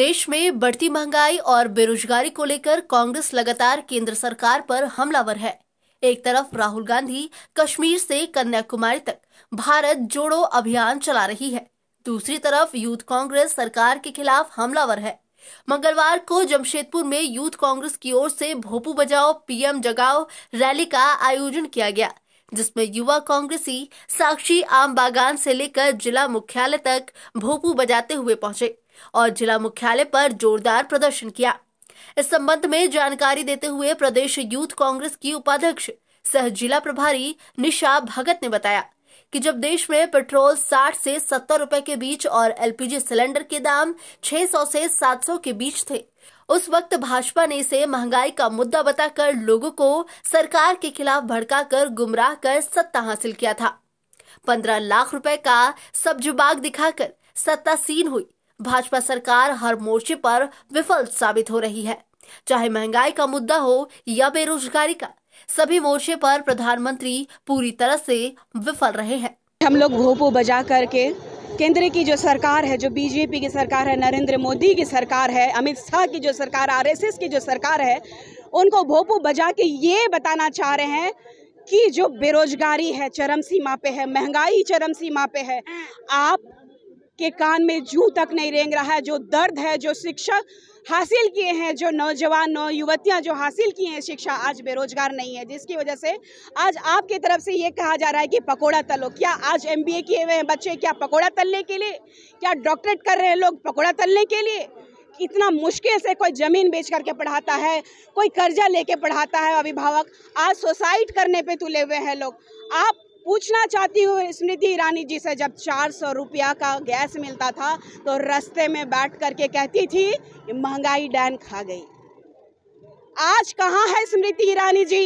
देश में बढ़ती महंगाई और बेरोजगारी को लेकर कांग्रेस लगातार केंद्र सरकार पर हमलावर है एक तरफ राहुल गांधी कश्मीर से कन्याकुमारी तक भारत जोड़ो अभियान चला रही है दूसरी तरफ यूथ कांग्रेस सरकार के खिलाफ हमलावर है मंगलवार को जमशेदपुर में यूथ कांग्रेस की ओर से भोपू बजाओ पीएम जगाओ रैली का आयोजन किया गया जिसमें युवा कांग्रेसी साक्षी आम बागान से लेकर जिला मुख्यालय तक भोपू बजाते हुए पहुंचे और जिला मुख्यालय पर जोरदार प्रदर्शन किया इस संबंध में जानकारी देते हुए प्रदेश यूथ कांग्रेस की उपाध्यक्ष सह जिला प्रभारी निशा भगत ने बताया कि जब देश में पेट्रोल 60 से 70 रुपए के बीच और एलपीजी सिलेंडर के दाम 600 से 700 के बीच थे उस वक्त भाजपा ने इसे महंगाई का मुद्दा बताकर लोगों को सरकार के खिलाफ भड़काकर गुमराह कर सत्ता हासिल किया था पंद्रह लाख रुपए का सब्ज बाग दिखाकर सत्तासीन हुई भाजपा सरकार हर मोर्चे पर विफल साबित हो रही है चाहे महंगाई का मुद्दा हो या बेरोजगारी का सभी मोर्चे पर प्रधानमंत्री पूरी तरह से विफल रहे हैं हम लोग भोपो बजा करके केंद्र की जो सरकार है जो बीजेपी की सरकार है नरेंद्र मोदी की सरकार है अमित शाह की जो सरकार आरएसएस की जो सरकार है उनको भोपू बजा के ये बताना चाह रहे हैं कि जो बेरोजगारी है चरम सीमा पे है महंगाई चरम सीमा पे है आप के कान में जू तक नहीं रेंग रहा है जो दर्द है जो शिक्षा हासिल किए हैं जो नौजवान नौ युवतियाँ जो हासिल किए हैं शिक्षा आज बेरोजगार नहीं है जिसकी वजह से आज आपकी तरफ से ये कहा जा रहा है कि पकोड़ा तलो क्या आज एम किए हुए हैं बच्चे क्या पकोड़ा तलने के लिए क्या डॉक्टरेट कर रहे हैं लोग पकोड़ा तलने के लिए इतना मुश्किल से कोई ज़मीन बेच करके पढ़ाता है कोई कर्जा लेके पढ़ाता है अभिभावक आज सुसाइड करने पे तुले हुए हैं लोग आप पूछना चाहती हूँ स्मृति ईरानी जी से जब चार सौ रुपया का गैस मिलता था तो रास्ते में बैठ करके कहती थी महंगाई डैन खा गई आज कहाँ है स्मृति ईरानी जी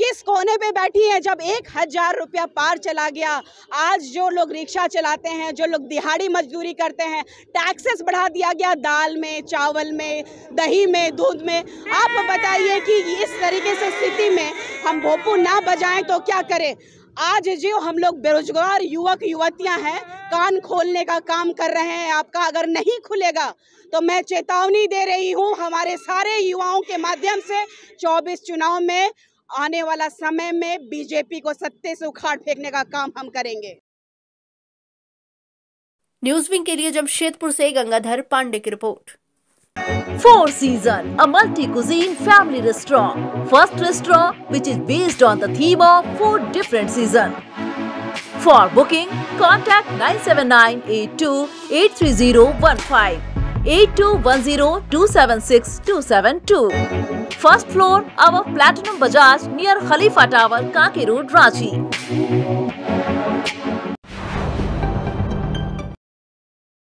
किस कोने पे बैठी है जब एक हजार रुपया पार चला गया आज जो लोग रिक्शा चलाते हैं जो लोग दिहाड़ी मजदूरी करते हैं टैक्सेस बढ़ा दिया गया दाल में चावल में दही में दूध में आप बताइए कि इस तरीके से स्थिति में हम भोपू ना बजाएं तो क्या करें आज जो हम लोग बेरोजगार युवक युवतियां हैं कान खोलने का काम कर रहे हैं आपका अगर नहीं खुलेगा तो मैं चेतावनी दे रही हूं हमारे सारे युवाओं के माध्यम से 24 चुनाव में आने वाला समय में बीजेपी को सत्ते से उखाड़ फेंकने का काम हम करेंगे न्यूज विंग के लिए जमशेदपुर से गंगाधर पांडे की report Four Season, a multi-cuisine family restaurant. First restaurant which is based on the theme of four different seasons. For booking, contact 979-82-83015, 8210-276-272. First floor, our Platinum Bajaj near Khalifa Tower, Kanki Road, Ranchi.